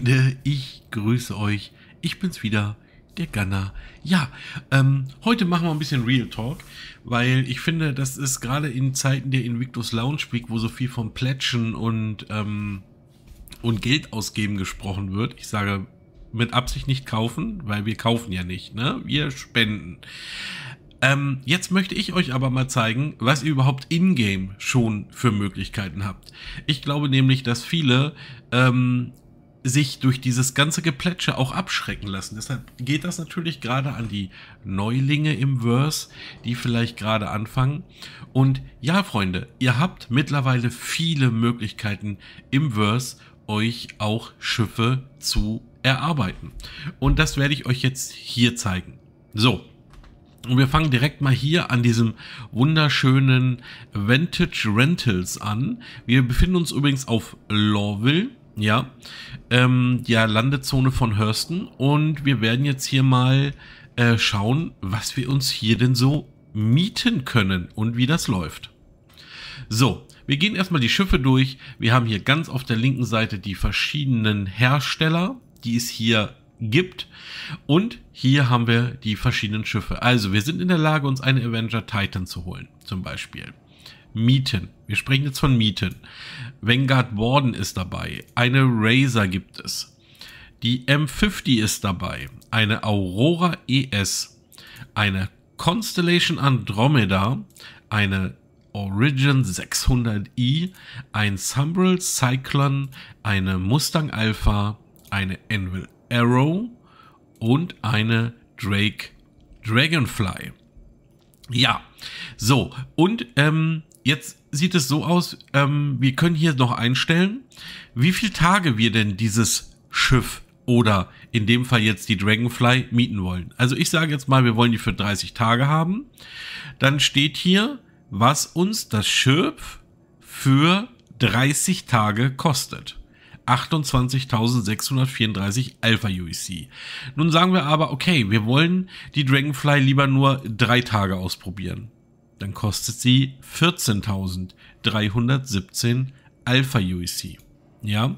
Freunde, ich grüße euch. Ich bin's wieder, der Gunner. Ja, ähm, heute machen wir ein bisschen Real Talk, weil ich finde, das ist gerade in Zeiten der Invictus Lounge Week, wo so viel vom Plätschen und, ähm, und Geld ausgeben gesprochen wird. Ich sage mit Absicht nicht kaufen, weil wir kaufen ja nicht, ne? Wir spenden. Ähm, jetzt möchte ich euch aber mal zeigen, was ihr überhaupt in-game schon für Möglichkeiten habt. Ich glaube nämlich, dass viele ähm, sich durch dieses ganze Geplätsche auch abschrecken lassen. Deshalb geht das natürlich gerade an die Neulinge im Verse, die vielleicht gerade anfangen. Und ja, Freunde, ihr habt mittlerweile viele Möglichkeiten im Verse, euch auch Schiffe zu erarbeiten. Und das werde ich euch jetzt hier zeigen. So, und wir fangen direkt mal hier an diesem wunderschönen Vantage Rentals an. Wir befinden uns übrigens auf Lawville. Ja, ähm, ja, Landezone von Hurston und wir werden jetzt hier mal äh, schauen, was wir uns hier denn so mieten können und wie das läuft. So, wir gehen erstmal die Schiffe durch. Wir haben hier ganz auf der linken Seite die verschiedenen Hersteller, die es hier gibt. Und hier haben wir die verschiedenen Schiffe. Also wir sind in der Lage, uns eine Avenger Titan zu holen, zum Beispiel. Mieten. Wir sprechen jetzt von Mieten. Vanguard Warden ist dabei. Eine Razer gibt es. Die M50 ist dabei. Eine Aurora ES. Eine Constellation Andromeda. Eine Origin 600i. Ein Sumbrel Cyclone. Eine Mustang Alpha. Eine Anvil Arrow. Und eine Drake Dragonfly. Ja, so, und ähm, jetzt sieht es so aus, ähm, wir können hier noch einstellen, wie viele Tage wir denn dieses Schiff oder in dem Fall jetzt die Dragonfly mieten wollen. Also ich sage jetzt mal, wir wollen die für 30 Tage haben. Dann steht hier, was uns das Schiff für 30 Tage kostet. 28.634 Alpha UEC. Nun sagen wir aber, okay, wir wollen die Dragonfly lieber nur drei Tage ausprobieren dann kostet sie 14.317 Alpha UEC. Ja,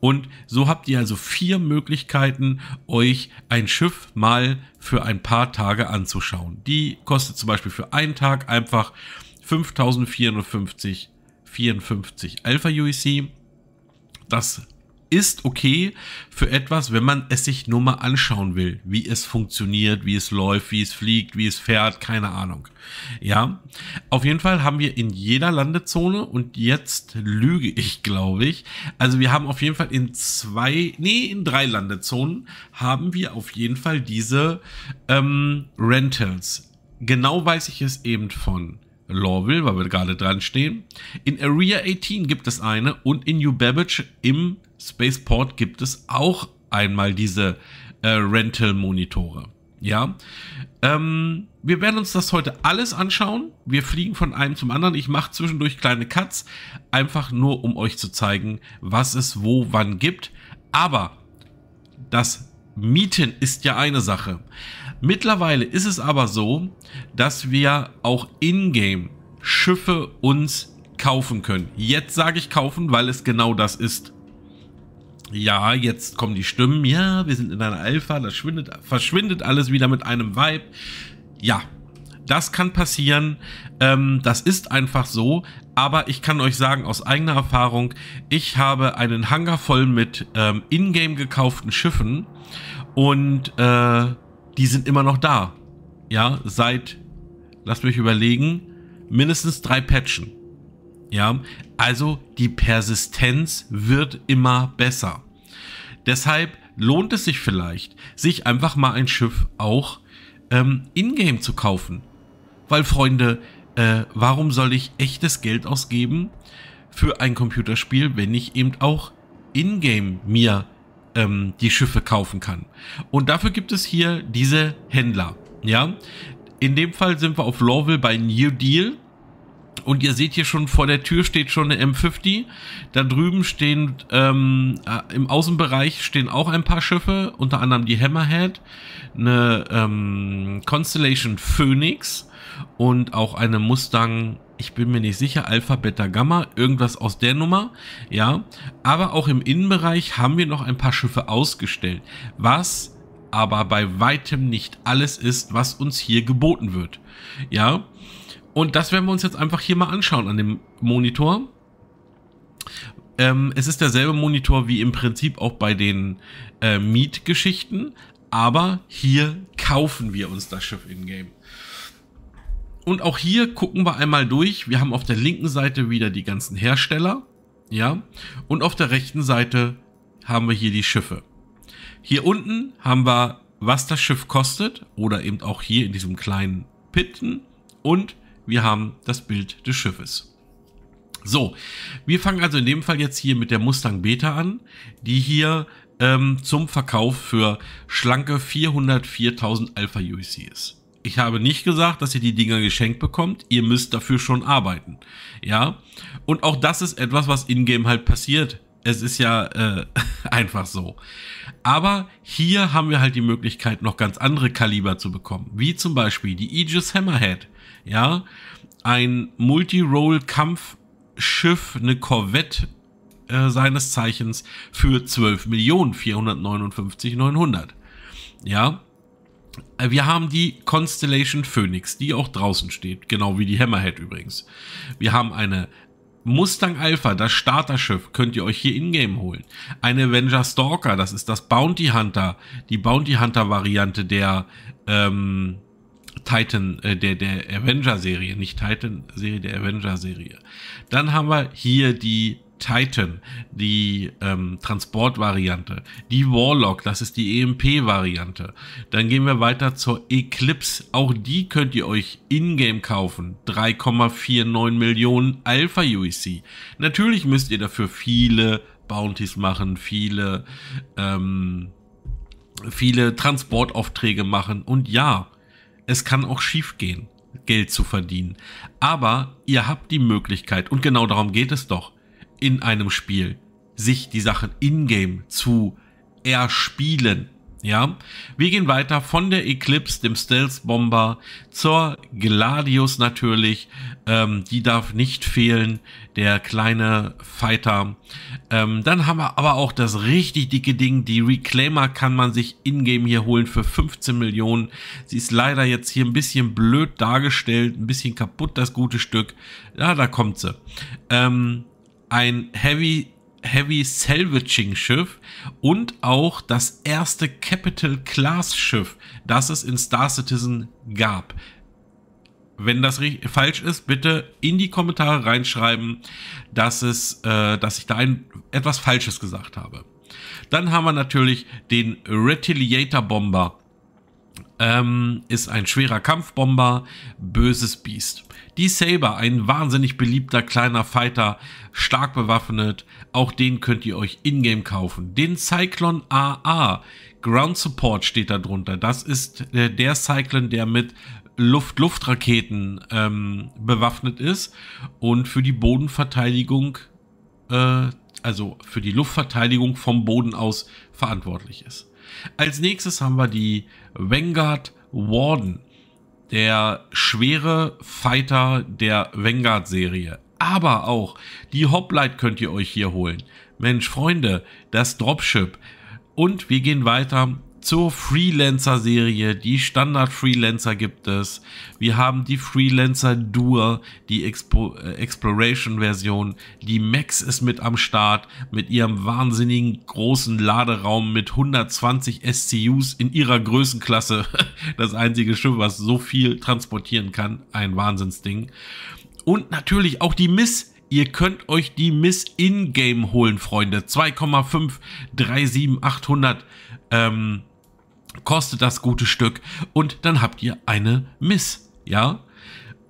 und so habt ihr also vier Möglichkeiten, euch ein Schiff mal für ein paar Tage anzuschauen. Die kostet zum Beispiel für einen Tag einfach 5450 Alpha UEC. Das ist okay für etwas, wenn man es sich nur mal anschauen will, wie es funktioniert, wie es läuft, wie es fliegt, wie es fährt, keine Ahnung. Ja, auf jeden Fall haben wir in jeder Landezone und jetzt lüge ich, glaube ich. Also wir haben auf jeden Fall in zwei, nee, in drei Landezonen haben wir auf jeden Fall diese ähm, Rentals. Genau weiß ich es eben von. Lawville, weil wir gerade dran stehen. In Area 18 gibt es eine und in New Babbage im Spaceport gibt es auch einmal diese äh, Rental-Monitore. Ja, ähm, wir werden uns das heute alles anschauen. Wir fliegen von einem zum anderen. Ich mache zwischendurch kleine Cuts, einfach nur um euch zu zeigen, was es wo wann gibt. Aber das Mieten ist ja eine Sache. Mittlerweile ist es aber so, dass wir auch in-game Schiffe uns kaufen können. Jetzt sage ich kaufen, weil es genau das ist. Ja, jetzt kommen die Stimmen. Ja, wir sind in einer Alpha. Das schwindet, verschwindet alles wieder mit einem Vibe. Ja, das kann passieren. Ähm, das ist einfach so. Aber ich kann euch sagen, aus eigener Erfahrung, ich habe einen Hangar voll mit ähm, in-game gekauften Schiffen. Und äh, die sind immer noch da. Ja, seit, lasst mich überlegen, mindestens drei Patchen. Ja, also die Persistenz wird immer besser. Deshalb lohnt es sich vielleicht, sich einfach mal ein Schiff auch ähm, in-game zu kaufen. Weil, Freunde, äh, warum soll ich echtes Geld ausgeben für ein Computerspiel, wenn ich eben auch in-game mir ähm, die Schiffe kaufen kann? Und dafür gibt es hier diese Händler. Ja, in dem Fall sind wir auf Lawville bei New Deal. Und ihr seht hier schon, vor der Tür steht schon eine M50. Da drüben stehen, ähm, äh, im Außenbereich stehen auch ein paar Schiffe, unter anderem die Hammerhead, eine ähm, Constellation Phoenix und auch eine Mustang, ich bin mir nicht sicher, Alpha, Beta, Gamma, irgendwas aus der Nummer, ja. Aber auch im Innenbereich haben wir noch ein paar Schiffe ausgestellt, was aber bei weitem nicht alles ist, was uns hier geboten wird, ja. Und das werden wir uns jetzt einfach hier mal anschauen an dem Monitor. Ähm, es ist derselbe Monitor wie im Prinzip auch bei den äh, Mietgeschichten, aber hier kaufen wir uns das Schiff in-game. Und auch hier gucken wir einmal durch. Wir haben auf der linken Seite wieder die ganzen Hersteller. Ja. Und auf der rechten Seite haben wir hier die Schiffe. Hier unten haben wir, was das Schiff kostet. Oder eben auch hier in diesem kleinen Pitten. Und wir haben das Bild des Schiffes. So, wir fangen also in dem Fall jetzt hier mit der Mustang Beta an, die hier ähm, zum Verkauf für schlanke 404.000 Alpha UEC ist. Ich habe nicht gesagt, dass ihr die Dinger geschenkt bekommt. Ihr müsst dafür schon arbeiten. Ja. Und auch das ist etwas, was in-game halt passiert. Es ist ja äh, einfach so. Aber hier haben wir halt die Möglichkeit, noch ganz andere Kaliber zu bekommen. Wie zum Beispiel die Aegis Hammerhead ja, ein Multi-Role-Kampfschiff, eine Korvette äh, seines Zeichens für 12.459.900. Ja, äh, wir haben die Constellation Phoenix, die auch draußen steht, genau wie die Hammerhead übrigens. Wir haben eine Mustang Alpha, das Starterschiff, könnt ihr euch hier in-game holen. Eine Avenger Stalker, das ist das Bounty Hunter, die Bounty Hunter Variante der, ähm, Titan, äh, der, der Avenger-Serie, nicht Titan-Serie, der Avenger-Serie. Dann haben wir hier die Titan, die ähm, Transportvariante, die Warlock, das ist die EMP-Variante. Dann gehen wir weiter zur Eclipse, auch die könnt ihr euch in-game kaufen, 3,49 Millionen Alpha UEC. Natürlich müsst ihr dafür viele Bounties machen, viele, ähm, viele Transportaufträge machen und ja, es kann auch schief gehen, Geld zu verdienen. Aber ihr habt die Möglichkeit, und genau darum geht es doch, in einem Spiel, sich die Sachen in-game zu erspielen. Ja, wir gehen weiter von der Eclipse, dem Stealth Bomber, zur Gladius natürlich. Ähm, die darf nicht fehlen, der kleine Fighter. Ähm, dann haben wir aber auch das richtig dicke Ding, die Reclaimer kann man sich in-game hier holen für 15 Millionen. Sie ist leider jetzt hier ein bisschen blöd dargestellt, ein bisschen kaputt das gute Stück. Ja, da kommt sie. Ähm, ein Heavy Heavy Salvaging Schiff und auch das erste Capital Class Schiff, das es in Star Citizen gab. Wenn das falsch ist, bitte in die Kommentare reinschreiben, dass, es, äh, dass ich da ein, etwas Falsches gesagt habe. Dann haben wir natürlich den Retaliator Bomber ähm, ist ein schwerer Kampfbomber, böses Biest. Die Saber, ein wahnsinnig beliebter kleiner Fighter, stark bewaffnet, auch den könnt ihr euch in-game kaufen. Den Cyclon AA, Ground Support steht da drunter. Das ist äh, der Cyclon, der mit Luft-Luft-Raketen ähm, bewaffnet ist und für die Bodenverteidigung, äh, also für die Luftverteidigung vom Boden aus verantwortlich ist. Als nächstes haben wir die Vanguard Warden. Der schwere Fighter der Vanguard-Serie. Aber auch die Hoplite könnt ihr euch hier holen. Mensch, Freunde, das Dropship. Und wir gehen weiter zur Freelancer-Serie. Die Standard-Freelancer gibt es. Wir haben die Freelancer-Dur, die Expo äh, Exploration-Version. Die Max ist mit am Start mit ihrem wahnsinnigen großen Laderaum mit 120 SCUs in ihrer Größenklasse. Das einzige Schiff, was so viel transportieren kann. Ein Wahnsinnsding. Und natürlich auch die Miss. Ihr könnt euch die Miss in-game holen, Freunde. 2,5, 3, Ähm, kostet das gute Stück und dann habt ihr eine Miss, ja?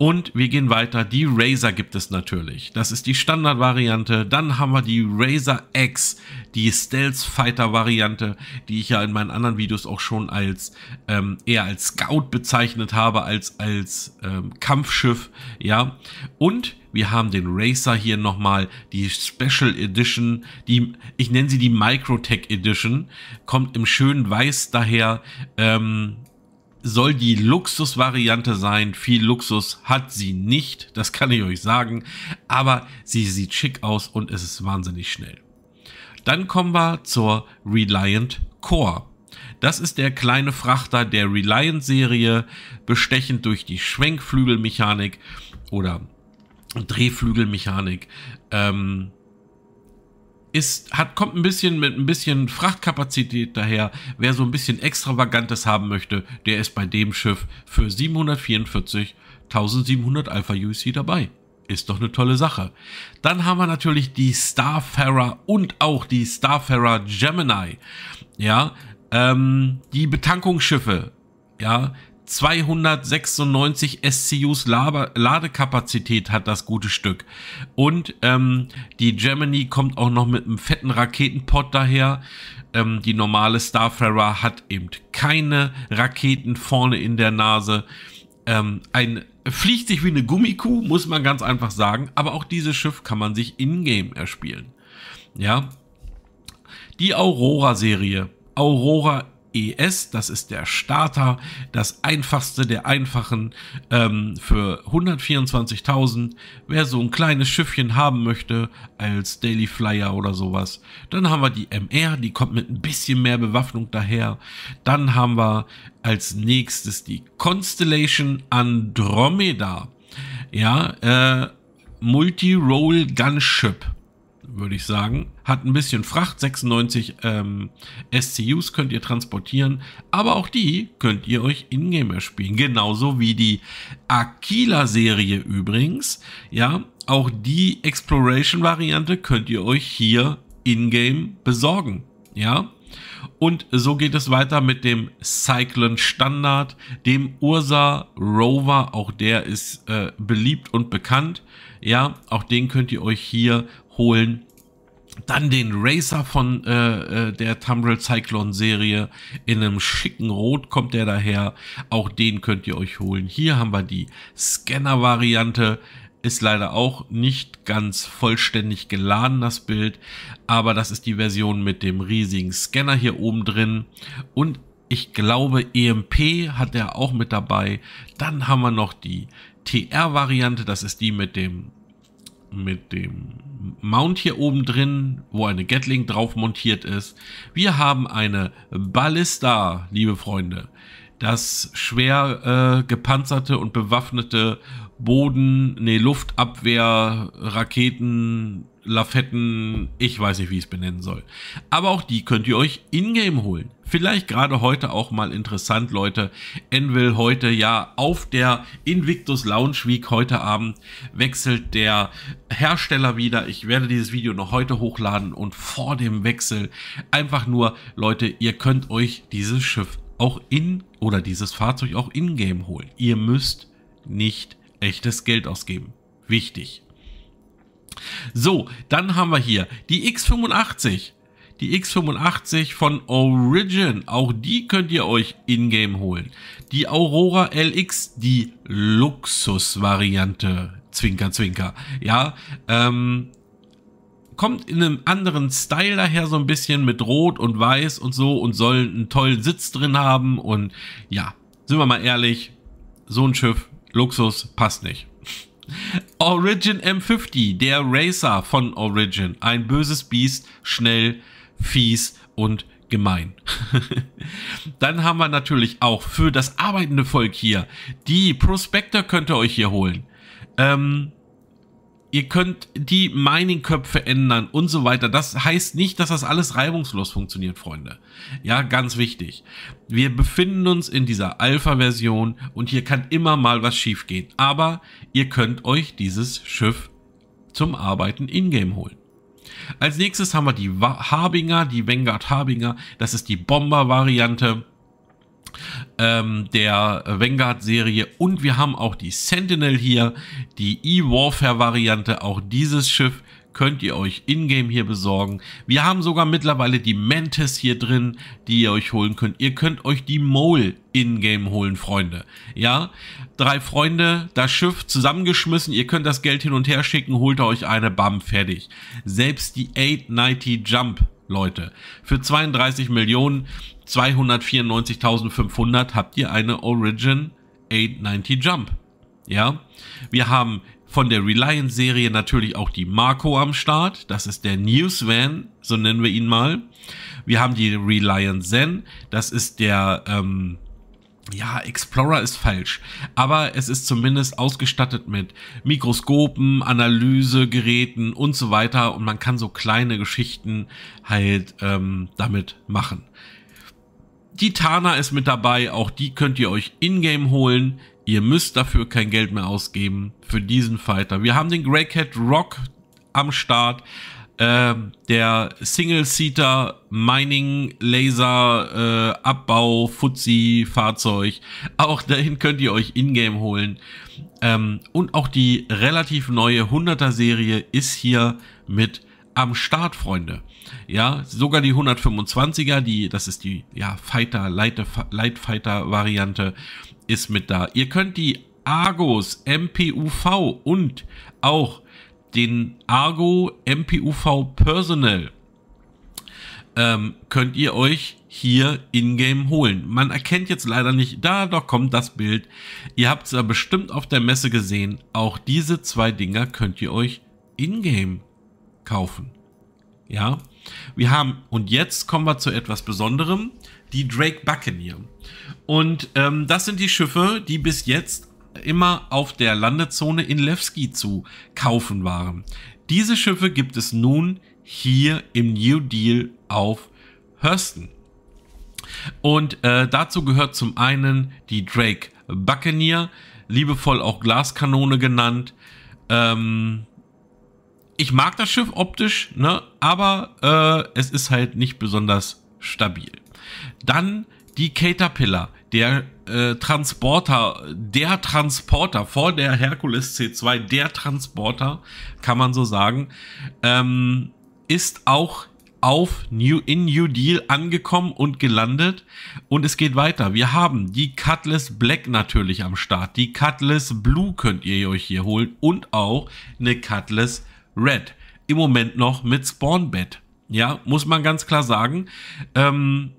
Und wir gehen weiter, die Razer gibt es natürlich. Das ist die Standardvariante. Dann haben wir die Razer X, die Stealth Fighter Variante, die ich ja in meinen anderen Videos auch schon als ähm, eher als Scout bezeichnet habe, als als ähm, Kampfschiff, ja. Und wir haben den Racer hier nochmal, die Special Edition, die, ich nenne sie die Microtech Edition, kommt im schönen Weiß daher, ähm, soll die Luxusvariante sein. Viel Luxus hat sie nicht, das kann ich euch sagen, aber sie sieht schick aus und es ist wahnsinnig schnell. Dann kommen wir zur Reliant Core. Das ist der kleine Frachter der Reliant-Serie, bestechend durch die Schwenkflügelmechanik oder Drehflügelmechanik. Ähm, ist, hat, kommt ein bisschen mit ein bisschen Frachtkapazität daher. Wer so ein bisschen Extravagantes haben möchte, der ist bei dem Schiff für 744.700 Alpha UC dabei. Ist doch eine tolle Sache. Dann haben wir natürlich die Starfarer und auch die Starfarer Gemini. Ja, ähm, die Betankungsschiffe. Ja, 296 SCUs Ladekapazität hat das gute Stück. Und ähm, die Gemini kommt auch noch mit einem fetten Raketenpot daher. Ähm, die normale Starfarer hat eben keine Raketen vorne in der Nase. Ähm, ein fliegt sich wie eine Gummikuh, muss man ganz einfach sagen. Aber auch dieses Schiff kann man sich in-game erspielen. Ja. Die Aurora-Serie. Aurora ES, das ist der Starter, das einfachste der einfachen ähm, für 124.000. Wer so ein kleines Schiffchen haben möchte als Daily Flyer oder sowas, dann haben wir die MR, die kommt mit ein bisschen mehr Bewaffnung daher. Dann haben wir als nächstes die Constellation Andromeda, ja, äh, Multi-Role Gunship würde ich sagen. Hat ein bisschen Fracht, 96 ähm, SCUs könnt ihr transportieren, aber auch die könnt ihr euch in-game erspielen. Genauso wie die Aquila-Serie übrigens. Ja, auch die Exploration-Variante könnt ihr euch hier in-game besorgen. Ja, und so geht es weiter mit dem Cyclone Standard, dem Ursa Rover. Auch der ist äh, beliebt und bekannt. Ja, auch den könnt ihr euch hier holen dann den Racer von äh, äh der Tumbrel Cyclone Serie. In einem schicken Rot kommt der daher. Auch den könnt ihr euch holen. Hier haben wir die Scanner-Variante. Ist leider auch nicht ganz vollständig geladen, das Bild. Aber das ist die Version mit dem riesigen Scanner hier oben drin. Und ich glaube, EMP hat er auch mit dabei. Dann haben wir noch die TR-Variante. Das ist die mit dem mit dem Mount hier oben drin, wo eine Gatling drauf montiert ist. Wir haben eine Ballista, liebe Freunde. Das schwer äh, gepanzerte und bewaffnete Boden, nee, Luftabwehr, Raketen, Lafetten, ich weiß nicht, wie ich es benennen soll. Aber auch die könnt ihr euch in-game holen. Vielleicht gerade heute auch mal interessant, Leute. Envil heute ja auf der Invictus Lounge Week heute Abend wechselt der Hersteller wieder. Ich werde dieses Video noch heute hochladen und vor dem Wechsel einfach nur, Leute, ihr könnt euch dieses Schiff auch in oder dieses Fahrzeug auch in-game holen. Ihr müsst nicht echtes Geld ausgeben. Wichtig. So, dann haben wir hier die X85. Die X85 von Origin, auch die könnt ihr euch in-game holen. Die Aurora LX, die Luxus-Variante. Zwinker, zwinker. Ja, ähm, kommt in einem anderen Style daher so ein bisschen mit Rot und Weiß und so und soll einen tollen Sitz drin haben und ja, sind wir mal ehrlich, so ein Schiff, Luxus passt nicht. Origin M50, der Racer von Origin. Ein böses Biest, schnell, fies und gemein. Dann haben wir natürlich auch für das arbeitende Volk hier, die Prospector könnt ihr euch hier holen. Ähm, ihr könnt die Mining-Köpfe ändern und so weiter. Das heißt nicht, dass das alles reibungslos funktioniert, Freunde. Ja, ganz wichtig. Wir befinden uns in dieser Alpha-Version und hier kann immer mal was schief gehen. Aber ihr könnt euch dieses Schiff zum Arbeiten in-game holen. Als nächstes haben wir die Harbinger, die Vanguard Harbinger. Das ist die Bomber-Variante ähm, der Vanguard-Serie und wir haben auch die Sentinel hier, die E-Warfare-Variante, auch dieses Schiff könnt ihr euch in-game hier besorgen. Wir haben sogar mittlerweile die Mantis hier drin, die ihr euch holen könnt. Ihr könnt euch die Mole in-game holen, Freunde. Ja, drei Freunde, das Schiff zusammengeschmissen, ihr könnt das Geld hin und her schicken, holt euch eine, bam, fertig. Selbst die 890 Jump Leute. Für 32 Millionen 294.500 habt ihr eine Origin 890 Jump. Ja, wir haben von der Reliance Serie natürlich auch die Marco am Start. Das ist der News Van, so nennen wir ihn mal. Wir haben die Reliance Zen. Das ist der, ähm, ja, Explorer ist falsch. Aber es ist zumindest ausgestattet mit Mikroskopen, Analysegeräten und so weiter. Und man kann so kleine Geschichten halt ähm, damit machen. Die Tana ist mit dabei, auch die könnt ihr euch in-game holen. Ihr müsst dafür kein Geld mehr ausgeben für diesen Fighter. Wir haben den Greycat Rock am Start. Äh, der Single-Seater Mining Laser äh, Abbau Fuzzi Fahrzeug. Auch dahin könnt ihr euch in-game holen. Ähm, und auch die relativ neue 100er Serie ist hier mit am Start, Freunde. Ja, sogar die 125er, die, das ist die ja, Fighter, Light, Light Fighter Variante, ist mit da. Ihr könnt die Argos MPUV und auch den Argo MPUV Personal ähm, könnt ihr euch hier in-game holen. Man erkennt jetzt leider nicht, da doch kommt das Bild. Ihr habt es ja bestimmt auf der Messe gesehen. Auch diese zwei Dinger könnt ihr euch in-game kaufen. Ja, wir haben, und jetzt kommen wir zu etwas Besonderem, die Drake Buccaneer. Und ähm, das sind die Schiffe, die bis jetzt immer auf der Landezone in Levski zu kaufen waren. Diese Schiffe gibt es nun hier im New Deal auf Hurston. Und äh, dazu gehört zum einen die Drake Buccaneer, liebevoll auch Glaskanone genannt. Ähm, ich mag das Schiff optisch, ne? aber äh, es ist halt nicht besonders stabil. Dann die Caterpillar, der äh, Transporter, der Transporter vor der Hercules C2, der Transporter, kann man so sagen, ähm, ist auch auf New in New Deal angekommen und gelandet und es geht weiter. Wir haben die Cutlass Black natürlich am Start, die Cutlass Blue könnt ihr euch hier holen und auch eine Cutlass Red. Im Moment noch mit Spawnbed. Ja, muss man ganz klar sagen. Ähm,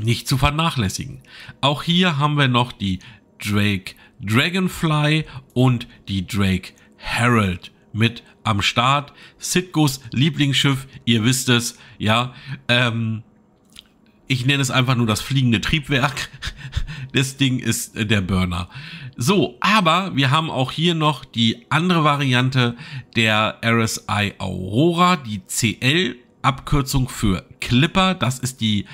nicht zu vernachlässigen. Auch hier haben wir noch die Drake Dragonfly und die Drake Herald mit am Start. Sitgos Lieblingsschiff, ihr wisst es, ja. Ähm, ich nenne es einfach nur das fliegende Triebwerk. Das Ding ist äh, der Burner. So, aber wir haben auch hier noch die andere Variante der RSI Aurora, die CL, Abkürzung für Clipper. Das ist die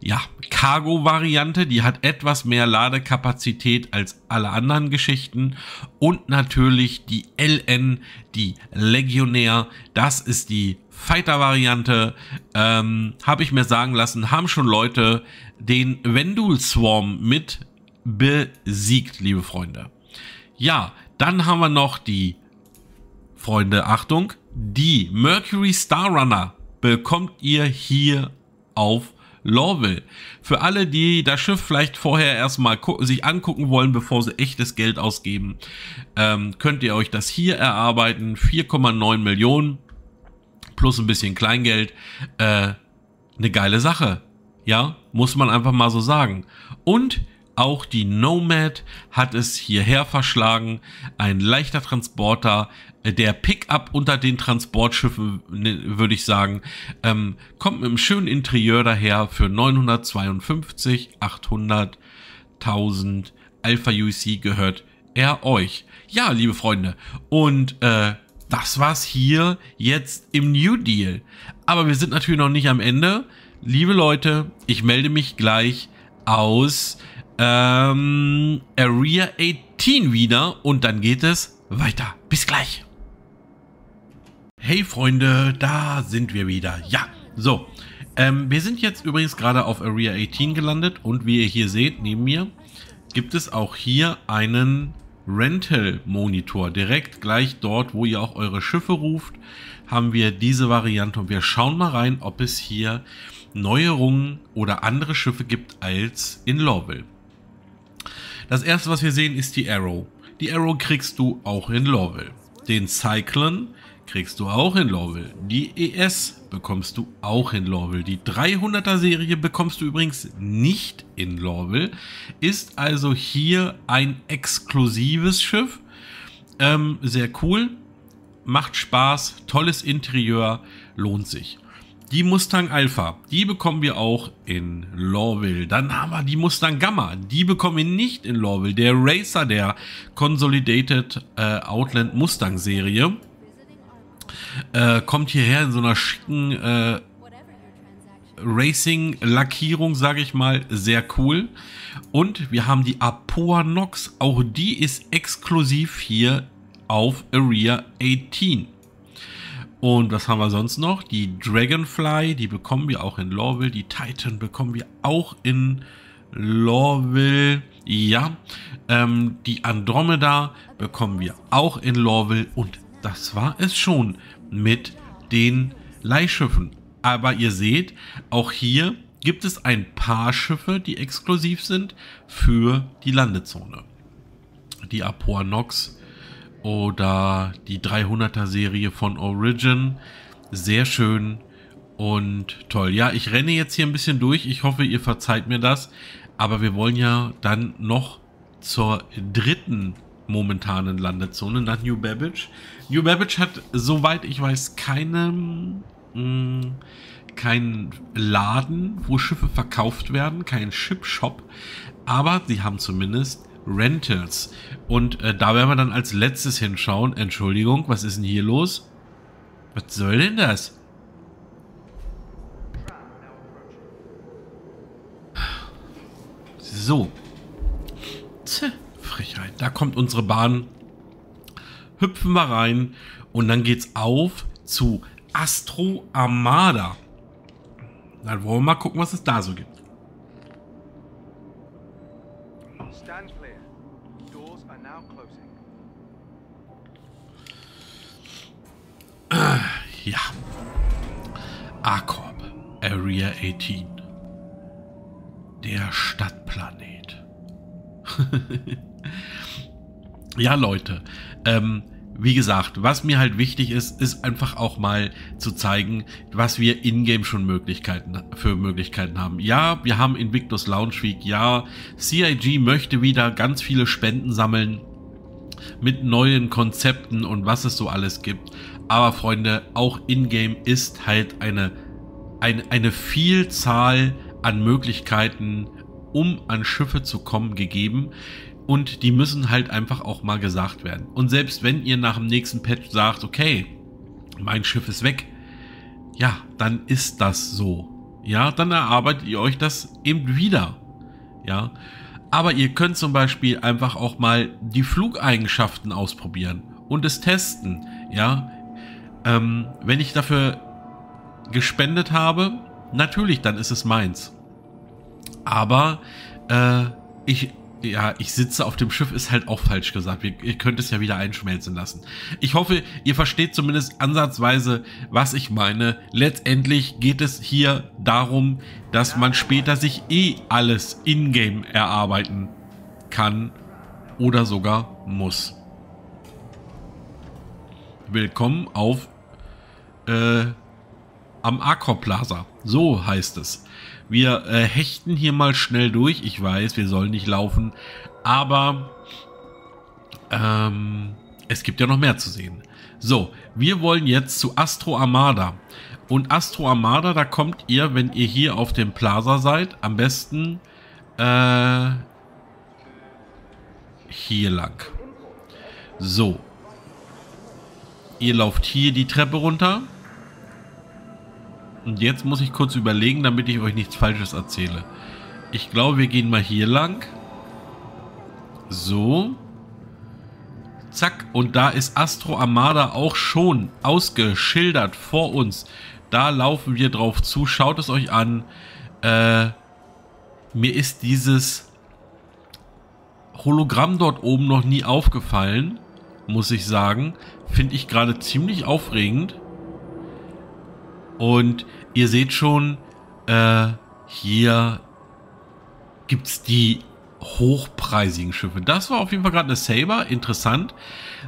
ja, Cargo-Variante, die hat etwas mehr Ladekapazität als alle anderen Geschichten. Und natürlich die LN, die Legionär, das ist die Fighter-Variante. Ähm, Habe ich mir sagen lassen, haben schon Leute den Vendul Swarm mit besiegt, liebe Freunde. Ja, dann haben wir noch die, Freunde, Achtung, die Mercury Star Runner bekommt ihr hier auf Lorville. Für alle, die das Schiff vielleicht vorher erstmal sich angucken wollen, bevor sie echtes Geld ausgeben, ähm, könnt ihr euch das hier erarbeiten. 4,9 Millionen plus ein bisschen Kleingeld. Äh, eine geile Sache. Ja, muss man einfach mal so sagen. Und auch die Nomad hat es hierher verschlagen. Ein leichter Transporter, äh, der Pickup unter den Transportschiffen, ne, würde ich sagen, ähm, kommt mit einem schönen Interieur daher für 952, 800, 1000 Alpha UC gehört er euch. Ja, liebe Freunde, und äh, das war's hier jetzt im New Deal. Aber wir sind natürlich noch nicht am Ende. Liebe Leute, ich melde mich gleich aus ähm, Area 18 wieder und dann geht es weiter. Bis gleich. Hey Freunde, da sind wir wieder. Ja, so. Ähm, wir sind jetzt übrigens gerade auf Area 18 gelandet und wie ihr hier seht, neben mir, gibt es auch hier einen Rental-Monitor. Direkt gleich dort, wo ihr auch eure Schiffe ruft, haben wir diese Variante und wir schauen mal rein, ob es hier Neuerungen oder andere Schiffe gibt als in Lorville. Das erste, was wir sehen, ist die Arrow. Die Arrow kriegst du auch in Lorville. Den Cyclone kriegst du auch in Lorville. Die ES bekommst du auch in Lorville. Die 300er Serie bekommst du übrigens nicht in Lorville. Ist also hier ein exklusives Schiff. Ähm, sehr cool. Macht Spaß. Tolles Interieur. Lohnt sich. Die Mustang Alpha, die bekommen wir auch in Lawville. Dann haben wir die Mustang Gamma, die bekommen wir nicht in Lawville. Der Racer der Consolidated äh, Outland Mustang Serie äh, kommt hierher in so einer schicken äh, Racing-Lackierung, sage ich mal, sehr cool. Und wir haben die Apoa Nox, auch die ist exklusiv hier auf Area 18. Und was haben wir sonst noch? Die Dragonfly, die bekommen wir auch in Lorville. Die Titan bekommen wir auch in Lorville. Ja, ähm, die Andromeda bekommen wir auch in Lorville. Und das war es schon mit den Leihschiffen. Aber ihr seht, auch hier gibt es ein paar Schiffe, die exklusiv sind für die Landezone. Die Apoa Nox oder die 300er Serie von Origin. Sehr schön und toll. Ja, ich renne jetzt hier ein bisschen durch. Ich hoffe, ihr verzeiht mir das. Aber wir wollen ja dann noch zur dritten momentanen Landezone nach New Babbage. New Babbage hat, soweit ich weiß, keinen mm, Laden, wo Schiffe verkauft werden, kein Ship Shop, aber sie haben zumindest Rentals. Und äh, da werden wir dann als letztes hinschauen. Entschuldigung, was ist denn hier los? Was soll denn das? So. Tch, Frechheit. Da kommt unsere Bahn. Hüpfen wir rein. Und dann geht's auf zu Astro Armada. Dann wollen wir mal gucken, was es da so gibt. Ja. Arkorp, Area 18. Der Stadtplanet. ja, Leute. Ähm, wie gesagt, was mir halt wichtig ist, ist einfach auch mal zu zeigen, was wir in-game schon Möglichkeiten, für Möglichkeiten haben. Ja, wir haben Invictus Lounge Week. Ja, CIG möchte wieder ganz viele Spenden sammeln mit neuen Konzepten und was es so alles gibt. Aber Freunde, auch Ingame ist halt eine, ein, eine Vielzahl an Möglichkeiten, um an Schiffe zu kommen, gegeben. Und die müssen halt einfach auch mal gesagt werden. Und selbst wenn ihr nach dem nächsten Patch sagt, okay, mein Schiff ist weg, ja, dann ist das so. Ja, dann erarbeitet ihr euch das eben wieder. Ja, aber ihr könnt zum Beispiel einfach auch mal die Flugeigenschaften ausprobieren und es testen. Ja, ähm, wenn ich dafür gespendet habe, natürlich, dann ist es meins. Aber äh, ich ja, ich sitze auf dem Schiff ist halt auch falsch gesagt. Ihr, ihr könnt es ja wieder einschmelzen lassen. Ich hoffe, ihr versteht zumindest ansatzweise, was ich meine. Letztendlich geht es hier darum, dass man später sich eh alles in-game erarbeiten kann oder sogar muss. Willkommen auf äh, am Aquaplaza. So heißt es. Wir äh, hechten hier mal schnell durch. Ich weiß, wir sollen nicht laufen. Aber ähm, es gibt ja noch mehr zu sehen. So, wir wollen jetzt zu Astro Armada. Und Astro Armada, da kommt ihr, wenn ihr hier auf dem Plaza seid, am besten äh, hier lang. So. Ihr lauft hier die Treppe runter. Und jetzt muss ich kurz überlegen, damit ich euch nichts Falsches erzähle. Ich glaube, wir gehen mal hier lang. So. Zack. Und da ist Astro Armada auch schon ausgeschildert vor uns. Da laufen wir drauf zu. Schaut es euch an. Äh, mir ist dieses Hologramm dort oben noch nie aufgefallen, muss ich sagen. Finde ich gerade ziemlich aufregend. Und ihr seht schon, äh, hier gibt es die hochpreisigen Schiffe. Das war auf jeden Fall gerade eine Saber, interessant.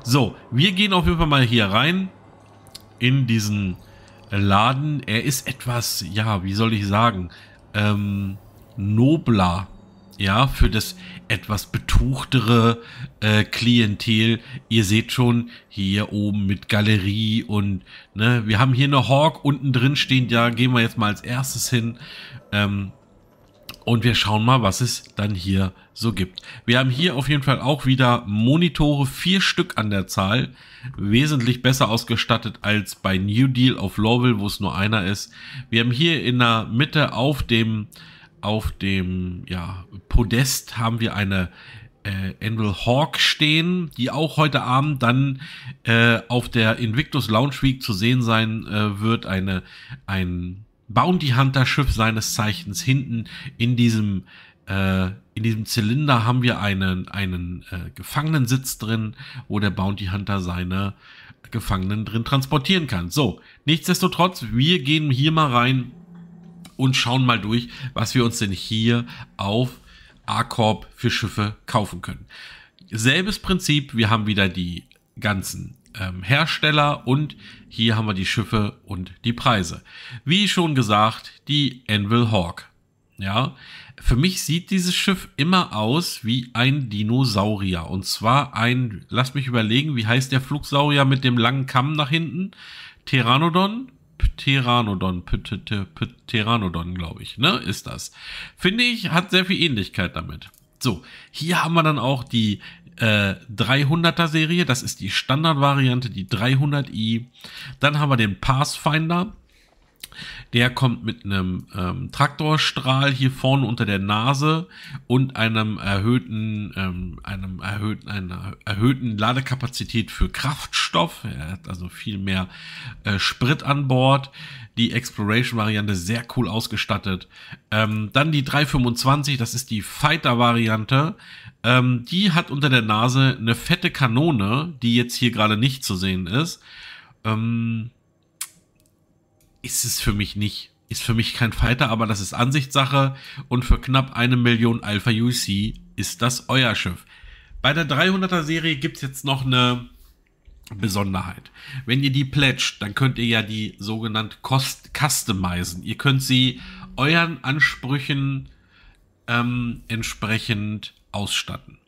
So, wir gehen auf jeden Fall mal hier rein in diesen Laden. Er ist etwas, ja, wie soll ich sagen, ähm, nobler ja, für das etwas betuchtere äh, Klientel. Ihr seht schon, hier oben mit Galerie und, ne, wir haben hier eine Hawk unten drin stehen, da gehen wir jetzt mal als erstes hin. Ähm, und wir schauen mal, was es dann hier so gibt. Wir haben hier auf jeden Fall auch wieder Monitore, vier Stück an der Zahl. Wesentlich besser ausgestattet als bei New Deal auf Lowell, wo es nur einer ist. Wir haben hier in der Mitte auf dem auf dem ja, Podest haben wir eine äh, Andrew Hawk stehen, die auch heute Abend dann äh, auf der Invictus Lounge Week zu sehen sein äh, wird. Eine, ein Bounty Hunter Schiff seines Zeichens hinten in diesem äh, in diesem Zylinder haben wir einen, einen äh, Gefangenensitz drin, wo der Bounty Hunter seine Gefangenen drin transportieren kann. So, nichtsdestotrotz, wir gehen hier mal rein und schauen mal durch, was wir uns denn hier auf A-Corp für Schiffe kaufen können. Selbes Prinzip, wir haben wieder die ganzen ähm, Hersteller und hier haben wir die Schiffe und die Preise. Wie schon gesagt, die Anvil Hawk. Ja, für mich sieht dieses Schiff immer aus wie ein Dinosaurier. Und zwar ein, lasst mich überlegen, wie heißt der Flugsaurier mit dem langen Kamm nach hinten? Pteranodon? Pteranodon, Pteranodon, glaube ich, ne, ist das. Finde ich, hat sehr viel Ähnlichkeit damit. So, hier haben wir dann auch die äh, 300er Serie, das ist die Standardvariante, die 300i. Dann haben wir den Pathfinder, der kommt mit einem ähm, Traktorstrahl hier vorne unter der Nase und einem erhöhten, ähm, einem erhöhten, einer erhöhten Ladekapazität für Kraftstoff. Er hat also viel mehr äh, Sprit an Bord. Die Exploration-Variante sehr cool ausgestattet. Ähm, dann die 325, das ist die Fighter-Variante. Ähm, die hat unter der Nase eine fette Kanone, die jetzt hier gerade nicht zu sehen ist. Ähm, ist es für mich nicht. Ist für mich kein Fighter, aber das ist Ansichtssache. Und für knapp eine Million Alpha UC ist das euer Schiff. Bei der 300er Serie gibt es jetzt noch eine Besonderheit. Wenn ihr die plätscht, dann könnt ihr ja die sogenannt cost customizen. Ihr könnt sie euren Ansprüchen ähm, entsprechend ausstatten.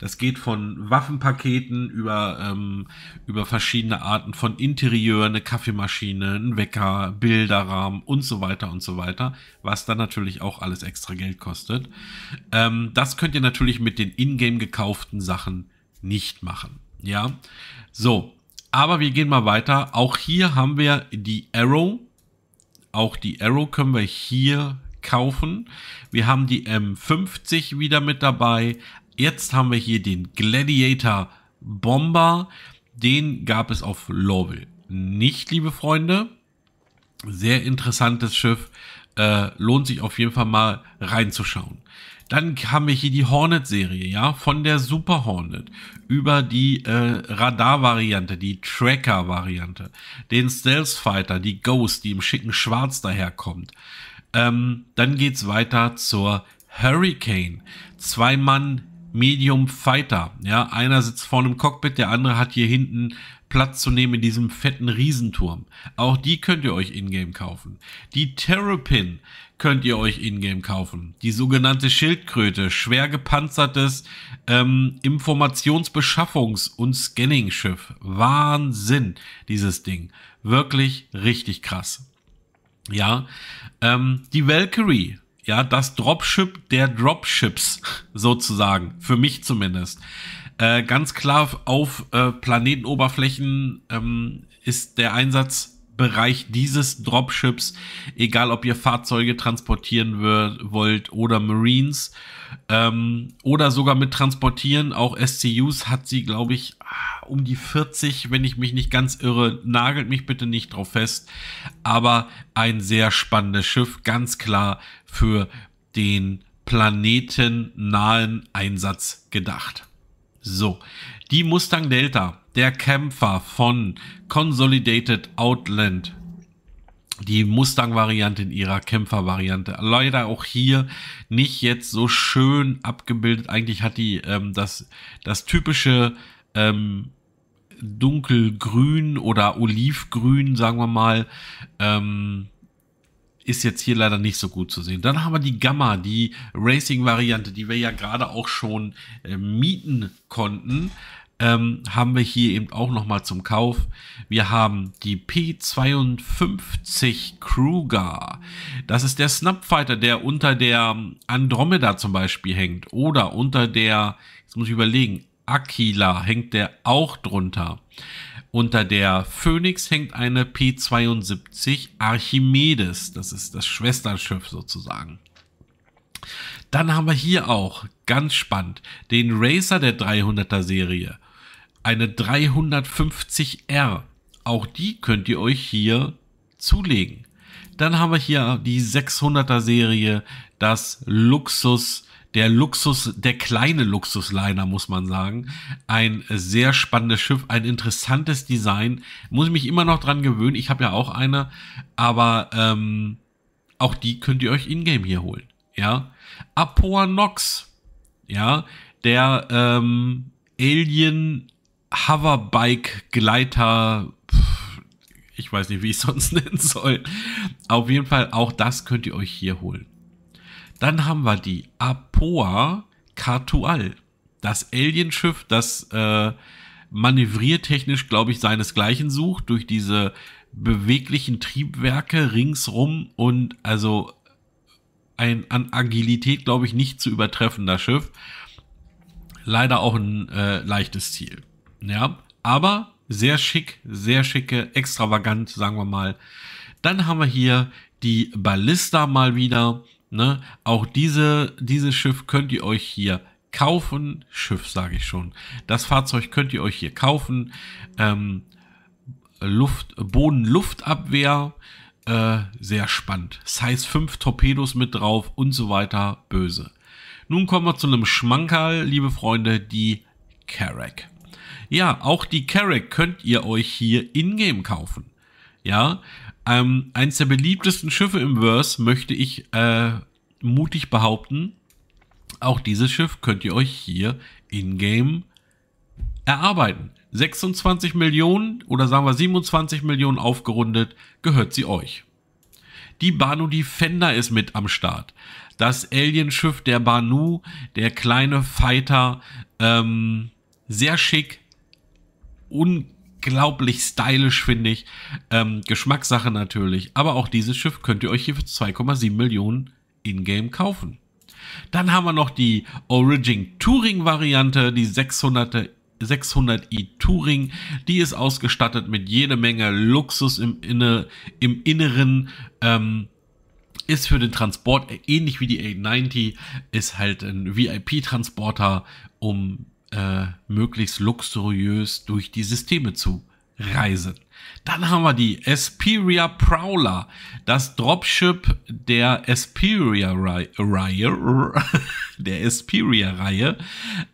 Das geht von Waffenpaketen über, ähm, über verschiedene Arten von Interieur, eine Kaffeemaschine, ein Wecker, Bilderrahmen und so weiter und so weiter, was dann natürlich auch alles extra Geld kostet. Ähm, das könnt ihr natürlich mit den ingame gekauften Sachen nicht machen. Ja, so. Aber wir gehen mal weiter. Auch hier haben wir die Arrow. Auch die Arrow können wir hier kaufen. Wir haben die M50 wieder mit dabei, Jetzt haben wir hier den Gladiator Bomber. Den gab es auf Lorville nicht, liebe Freunde. Sehr interessantes Schiff. Äh, lohnt sich auf jeden Fall mal reinzuschauen. Dann haben wir hier die Hornet-Serie, ja, von der Super Hornet über die äh, Radar-Variante, die Tracker-Variante, den Stealth Fighter, die Ghost, die im schicken Schwarz daherkommt. Ähm, dann geht's weiter zur Hurricane. Zwei Mann Medium Fighter. Ja, einer sitzt vorne im Cockpit, der andere hat hier hinten Platz zu nehmen in diesem fetten Riesenturm. Auch die könnt ihr euch in-game kaufen. Die Terrapin könnt ihr euch in-game kaufen. Die sogenannte Schildkröte, schwer gepanzertes ähm, Informationsbeschaffungs- und Scanning-Schiff. Wahnsinn, dieses Ding. Wirklich richtig krass. Ja, ähm, die Valkyrie ja, das Dropship der Dropships sozusagen, für mich zumindest. Äh, ganz klar auf äh, Planetenoberflächen ähm, ist der Einsatzbereich dieses Dropships, egal ob ihr Fahrzeuge transportieren wird, wollt oder Marines ähm, oder sogar mit transportieren, auch SCUs hat sie, glaube ich, ah, um die 40, wenn ich mich nicht ganz irre. Nagelt mich bitte nicht drauf fest. Aber ein sehr spannendes Schiff, ganz klar für den planetennahen Einsatz gedacht. So, die Mustang Delta, der Kämpfer von Consolidated Outland. Die Mustang-Variante in ihrer Kämpfer-Variante. Leider auch hier nicht jetzt so schön abgebildet. Eigentlich hat die ähm, das, das typische ähm, dunkelgrün oder olivgrün, sagen wir mal, ähm, ist jetzt hier leider nicht so gut zu sehen. Dann haben wir die Gamma, die Racing-Variante, die wir ja gerade auch schon äh, mieten konnten, ähm, haben wir hier eben auch nochmal zum Kauf. Wir haben die P52 Kruger. Das ist der Snapfighter, der unter der Andromeda zum Beispiel hängt oder unter der, jetzt muss ich überlegen, Aquila hängt der auch drunter. Unter der Phoenix hängt eine P-72 Archimedes. Das ist das Schwesternschiff sozusagen. Dann haben wir hier auch, ganz spannend, den Racer der 300er Serie. Eine 350R. Auch die könnt ihr euch hier zulegen. Dann haben wir hier die 600er Serie, das Luxus der Luxus, der kleine Luxusliner, muss man sagen. Ein sehr spannendes Schiff, ein interessantes Design. Muss ich mich immer noch dran gewöhnen. Ich habe ja auch eine, aber ähm, auch die könnt ihr euch in-game hier holen. Ja. Apoa Nox, ja, der ähm, Alien Hoverbike Gleiter. ich weiß nicht, wie ich es sonst nennen soll. Auf jeden Fall, auch das könnt ihr euch hier holen. Dann haben wir die Apoa Cartual. Das Alienschiff, das äh, manövriertechnisch, glaube ich, seinesgleichen sucht, durch diese beweglichen Triebwerke ringsrum und also ein an Agilität, glaube ich, nicht zu übertreffender Schiff. Leider auch ein äh, leichtes Ziel. Ja, aber sehr schick, sehr schicke, extravagant, sagen wir mal. Dann haben wir hier die Ballista mal wieder. Ne? Auch diese, dieses Schiff könnt ihr euch hier kaufen. Schiff sage ich schon. Das Fahrzeug könnt ihr euch hier kaufen. Ähm, Luft, Bodenluftabwehr. Äh, sehr spannend. Size 5 Torpedos mit drauf und so weiter. Böse. Nun kommen wir zu einem Schmankerl, liebe Freunde, die Carrack. Ja, auch die Carrack könnt ihr euch hier in-game kaufen. Ja, ähm, eins der beliebtesten Schiffe im Verse möchte ich äh, mutig behaupten. Auch dieses Schiff könnt ihr euch hier in-game erarbeiten. 26 Millionen oder sagen wir 27 Millionen aufgerundet gehört sie euch. Die Banu Defender ist mit am Start. Das Alienschiff der Banu, der kleine Fighter, ähm, sehr schick, un unglaublich stylisch, finde ich. Ähm, Geschmackssache natürlich. Aber auch dieses Schiff könnt ihr euch hier für 2,7 Millionen in-game kaufen. Dann haben wir noch die Origin Touring Variante, die 600 600i Touring. Die ist ausgestattet mit jede Menge Luxus im, Inne, im Inneren. Ähm, ist für den Transport ähnlich wie die A90, ist halt ein VIP-Transporter, um äh, möglichst luxuriös durch die Systeme zu reisen. Dann haben wir die Asperia Prowler, das Dropship der Asperia Reihe, der Asperia Reihe.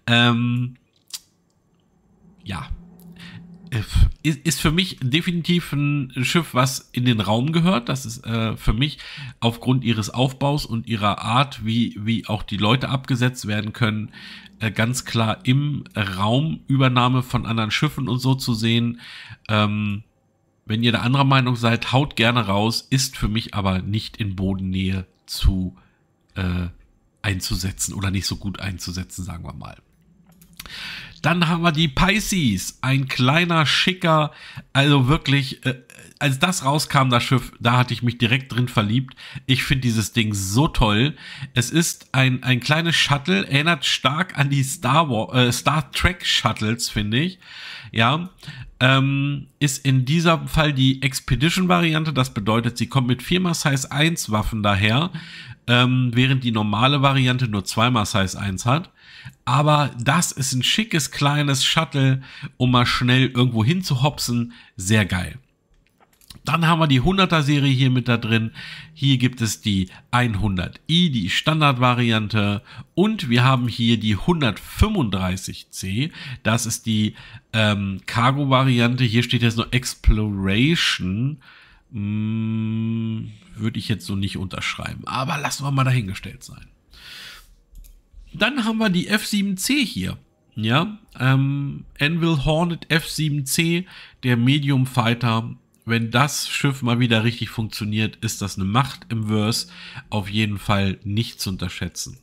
Ähm, ja, ist für mich definitiv ein Schiff, was in den Raum gehört. Das ist äh, für mich aufgrund ihres Aufbaus und ihrer Art, wie, wie auch die Leute abgesetzt werden können, äh, ganz klar im Raum Übernahme von anderen Schiffen und so zu sehen. Ähm, wenn ihr da anderer Meinung seid, haut gerne raus, ist für mich aber nicht in Bodennähe zu äh, einzusetzen oder nicht so gut einzusetzen, sagen wir mal. Dann haben wir die Pisces, ein kleiner, schicker, also wirklich, äh, als das rauskam, das Schiff, da hatte ich mich direkt drin verliebt. Ich finde dieses Ding so toll. Es ist ein, ein kleines Shuttle, erinnert stark an die Star, War, äh, Star Trek Shuttles, finde ich. Ja, ähm, ist in diesem Fall die Expedition-Variante. Das bedeutet, sie kommt mit viermal Size 1 Waffen daher, ähm, während die normale Variante nur zweimal Size 1 hat. Aber das ist ein schickes kleines Shuttle, um mal schnell irgendwo hin zu hopsen. Sehr geil. Dann haben wir die 100er Serie hier mit da drin. Hier gibt es die 100i, die Standardvariante. Und wir haben hier die 135C. Das ist die ähm, Cargo-Variante. Hier steht jetzt nur Exploration. Hm, Würde ich jetzt so nicht unterschreiben. Aber lassen wir mal dahingestellt sein. Dann haben wir die F7C hier. Ja, ähm, Anvil Hornet F7C, der Medium Fighter. Wenn das Schiff mal wieder richtig funktioniert, ist das eine Macht im Verse. Auf jeden Fall nicht zu unterschätzen.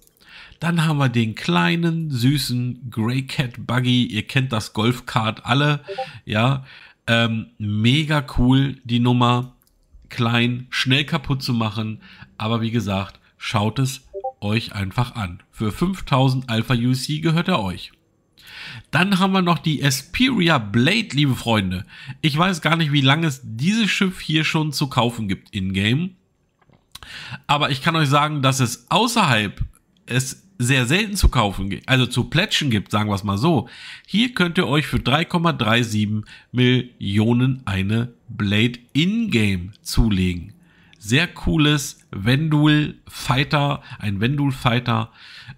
Dann haben wir den kleinen, süßen Grey Cat Buggy. Ihr kennt das Golfkart alle. Ja, ähm, mega cool, die Nummer. Klein, schnell kaputt zu machen. Aber wie gesagt, schaut es euch einfach an. Für 5000 Alpha UC gehört er euch. Dann haben wir noch die Esperia Blade, liebe Freunde. Ich weiß gar nicht, wie lange es dieses Schiff hier schon zu kaufen gibt in-game. Aber ich kann euch sagen, dass es außerhalb es sehr selten zu kaufen, also zu plätschen gibt, sagen wir es mal so. Hier könnt ihr euch für 3,37 Millionen eine Blade in-game zulegen sehr cooles Vendul Fighter, ein Vendul Fighter,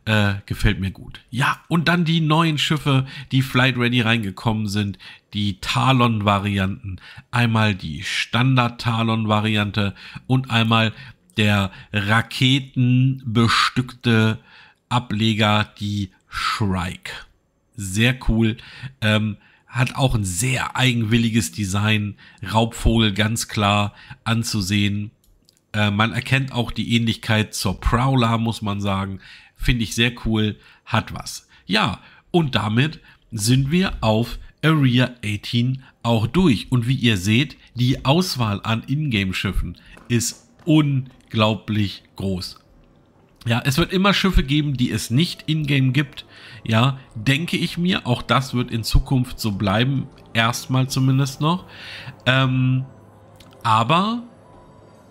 äh, gefällt mir gut. Ja, und dann die neuen Schiffe, die Flight Ready reingekommen sind, die Talon-Varianten. Einmal die Standard-Talon-Variante und einmal der raketenbestückte Ableger, die Shrike. Sehr cool. Ähm, hat auch ein sehr eigenwilliges Design. Raubvogel ganz klar anzusehen. Äh, man erkennt auch die Ähnlichkeit zur Prowler, muss man sagen. Finde ich sehr cool, hat was. Ja, und damit sind wir auf Area 18 auch durch. Und wie ihr seht, die Auswahl an Ingame-Schiffen ist unglaublich groß. Ja, es wird immer Schiffe geben, die es nicht in-game gibt. Ja, denke ich mir, auch das wird in Zukunft so bleiben. Erstmal zumindest noch. Ähm, aber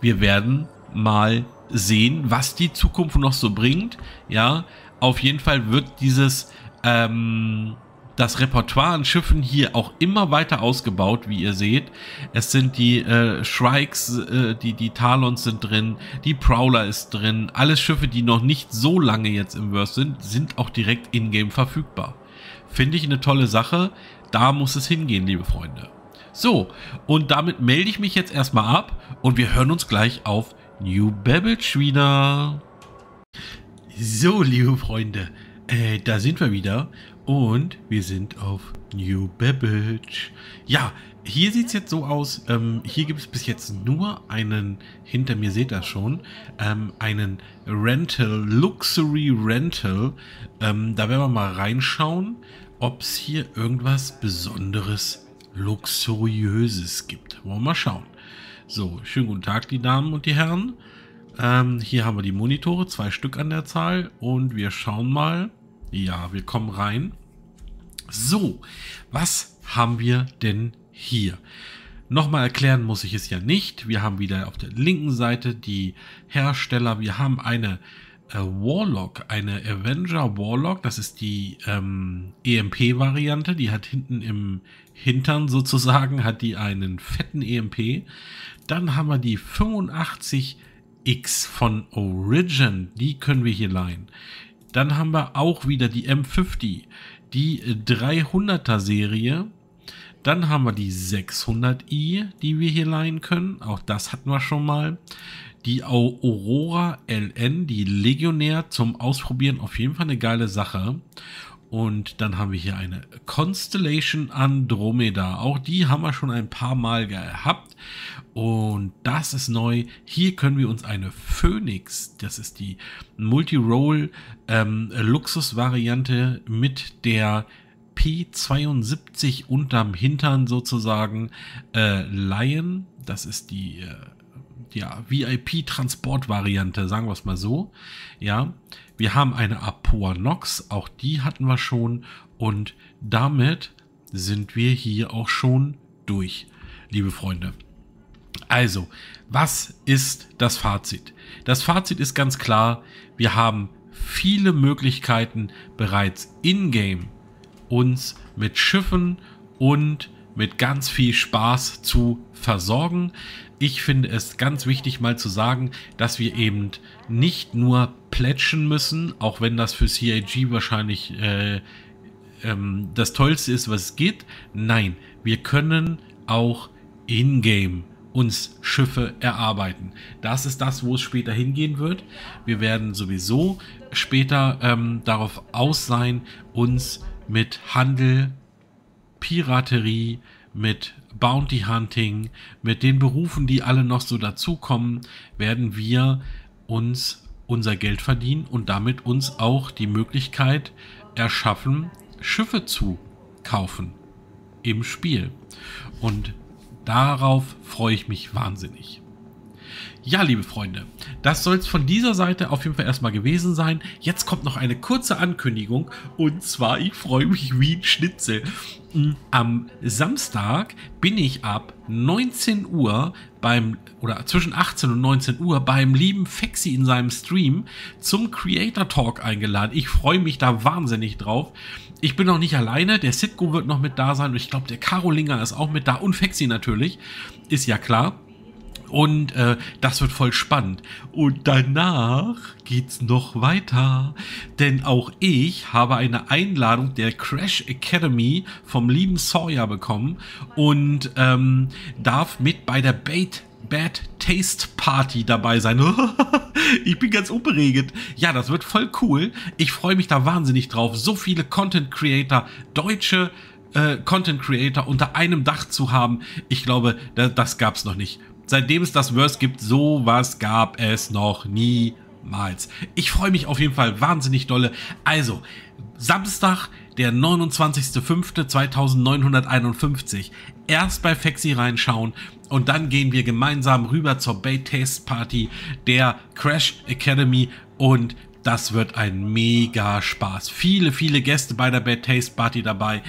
wir werden mal sehen, was die Zukunft noch so bringt. Ja, auf jeden Fall wird dieses ähm, das Repertoire an Schiffen hier auch immer weiter ausgebaut, wie ihr seht. Es sind die äh, Shrikes, äh, die, die Talons sind drin, die Prowler ist drin. Alles Schiffe, die noch nicht so lange jetzt im Verse sind, sind auch direkt in-game verfügbar. Finde ich eine tolle Sache. Da muss es hingehen, liebe Freunde. So, und damit melde ich mich jetzt erstmal ab und wir hören uns gleich auf New Babbage wieder. So, liebe Freunde, äh, da sind wir wieder und wir sind auf New Babbage. Ja, hier sieht es jetzt so aus, ähm, hier gibt es bis jetzt nur einen, hinter mir seht ihr schon, ähm, einen Rental, Luxury Rental. Ähm, da werden wir mal reinschauen, ob es hier irgendwas Besonderes gibt Luxuriöses gibt. Wollen wir mal schauen. So, schönen guten Tag, die Damen und die Herren. Ähm, hier haben wir die Monitore, zwei Stück an der Zahl. Und wir schauen mal. Ja, wir kommen rein. So, was haben wir denn hier? Nochmal erklären muss ich es ja nicht. Wir haben wieder auf der linken Seite die Hersteller. Wir haben eine äh, Warlock, eine Avenger Warlock. Das ist die ähm, EMP-Variante. Die hat hinten im Hintern sozusagen, hat die einen fetten EMP. Dann haben wir die 85X von Origin. Die können wir hier leihen. Dann haben wir auch wieder die M50, die 300er äh, Serie. Dann haben wir die 600i, die wir hier leihen können. Auch das hatten wir schon mal die Aurora LN, die Legionär zum Ausprobieren, auf jeden Fall eine geile Sache. Und dann haben wir hier eine Constellation Andromeda. Auch die haben wir schon ein paar Mal gehabt. Und das ist neu. Hier können wir uns eine Phoenix, das ist die Multi-Roll ähm, Luxus-Variante mit der P72 unterm Hintern sozusagen äh, leihen. Das ist die äh, ja, VIP-Transportvariante, sagen wir es mal so. Ja, wir haben eine Apoa Nox, auch die hatten wir schon. Und damit sind wir hier auch schon durch, liebe Freunde. Also, was ist das Fazit? Das Fazit ist ganz klar, wir haben viele Möglichkeiten bereits in-game uns mit Schiffen und mit ganz viel Spaß zu versorgen. Ich finde es ganz wichtig mal zu sagen, dass wir eben nicht nur plätschen müssen, auch wenn das für CIG wahrscheinlich äh, ähm, das Tollste ist, was es geht. Nein, wir können auch in-game uns Schiffe erarbeiten. Das ist das, wo es später hingehen wird. Wir werden sowieso später ähm, darauf aus sein, uns mit Handel Piraterie, mit Bounty Hunting, mit den Berufen, die alle noch so dazukommen, werden wir uns unser Geld verdienen und damit uns auch die Möglichkeit erschaffen, Schiffe zu kaufen im Spiel. Und darauf freue ich mich wahnsinnig. Ja, liebe Freunde, das soll es von dieser Seite auf jeden Fall erstmal gewesen sein. Jetzt kommt noch eine kurze Ankündigung und zwar, ich freue mich wie ein Schnitzel. Mm, am Samstag bin ich ab 19 Uhr beim, oder zwischen 18 und 19 Uhr beim lieben Fexi in seinem Stream zum Creator Talk eingeladen. Ich freue mich da wahnsinnig drauf. Ich bin noch nicht alleine, der Sitgo wird noch mit da sein und ich glaube, der Karolinger ist auch mit da und Fexi natürlich, ist ja klar. Und äh, das wird voll spannend. Und danach geht's noch weiter. Denn auch ich habe eine Einladung der Crash Academy vom lieben Sawyer bekommen und ähm, darf mit bei der Bait Bad Taste Party dabei sein. ich bin ganz unberegend. Ja, das wird voll cool. Ich freue mich da wahnsinnig drauf. So viele Content Creator, deutsche äh, Content Creator unter einem Dach zu haben. Ich glaube, das gab es noch nicht seitdem es das Verse gibt, sowas gab es noch niemals. Ich freue mich auf jeden Fall wahnsinnig dolle. Also, Samstag, der 29.05.2951. Erst bei Fexi reinschauen und dann gehen wir gemeinsam rüber zur Bay Taste Party der Crash Academy und das wird ein mega Spaß. Viele, viele Gäste bei der Bad Taste Party dabei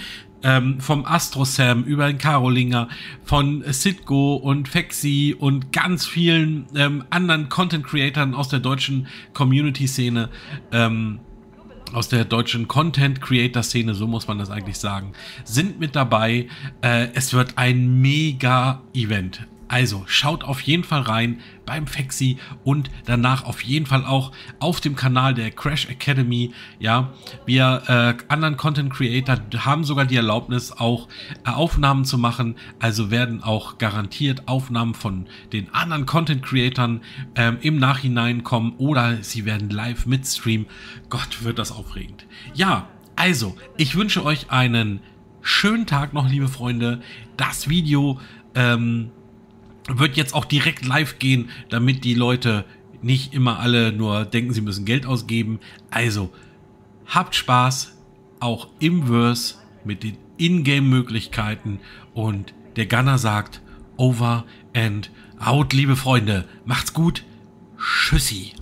ähm, vom Astro Sam über den Karolinger, von Sitgo und Fexi und ganz vielen ähm, anderen Content-Creatern aus der deutschen Community-Szene, ähm, aus der deutschen Content-Creator-Szene, so muss man das eigentlich sagen, sind mit dabei. Äh, es wird ein mega Event. Also schaut auf jeden Fall rein beim Fexi und danach auf jeden Fall auch auf dem Kanal der Crash Academy. Ja, wir äh, anderen Content Creator haben sogar die Erlaubnis, auch äh, Aufnahmen zu machen. Also werden auch garantiert Aufnahmen von den anderen Content Creatern ähm, im Nachhinein kommen oder sie werden live mitstreamen. Gott, wird das aufregend. Ja, also ich wünsche euch einen schönen Tag noch, liebe Freunde. Das Video. Ähm, wird jetzt auch direkt live gehen, damit die Leute nicht immer alle nur denken, sie müssen Geld ausgeben. Also, habt Spaß, auch im Verse mit den Ingame-Möglichkeiten. Und der Gunner sagt, over and out, liebe Freunde. Macht's gut. Tschüssi.